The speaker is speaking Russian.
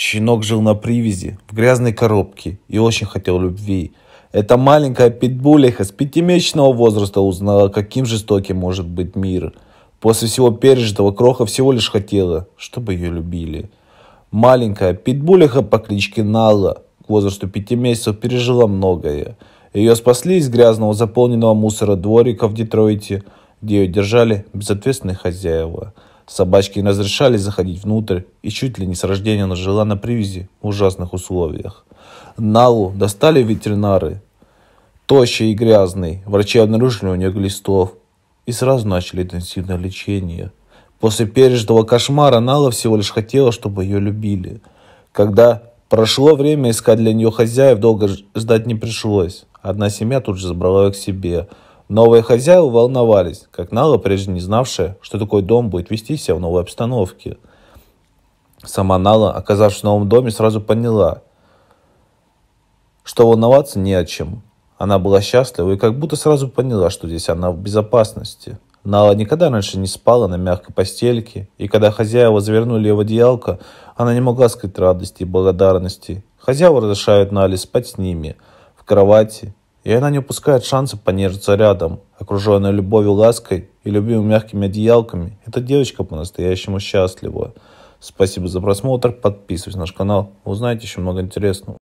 Щенок жил на привязи, в грязной коробке и очень хотел любви. Эта маленькая питбулиха с пятимесячного возраста узнала, каким жестоким может быть мир. После всего пережитого Кроха всего лишь хотела, чтобы ее любили. Маленькая питбулиха по кличке Нала к возрасту пяти месяцев пережила многое. Ее спасли из грязного заполненного мусора дворика в Детройте, где ее держали безответственные хозяева – Собачке не разрешали заходить внутрь, и чуть ли не с рождения она жила на привязи в ужасных условиях. Налу достали ветеринары, тощий и грязный. Врачи обнаружили у нее глистов и сразу начали интенсивное лечение. После пережитого кошмара Нала всего лишь хотела, чтобы ее любили. Когда прошло время искать для нее хозяев, долго ждать не пришлось. Одна семья тут же забрала ее к себе – Новые хозяева волновались, как Нала, прежде не знавшая, что такой дом будет вести себя в новой обстановке. Сама Нала, оказавшись в новом доме, сразу поняла, что волноваться не о чем. Она была счастлива и как будто сразу поняла, что здесь она в безопасности. Нала никогда раньше не спала на мягкой постельке, и когда хозяева завернули ее в одеялко, она не могла скрыть радости и благодарности. Хозяева разрешают Нале спать с ними, в кровати, и она не упускает шанса понежиться рядом. Окруженная любовью, лаской и любимыми мягкими одеялками, эта девочка по-настоящему счастлива. Спасибо за просмотр, подписывайтесь на наш канал, узнаете еще много интересного.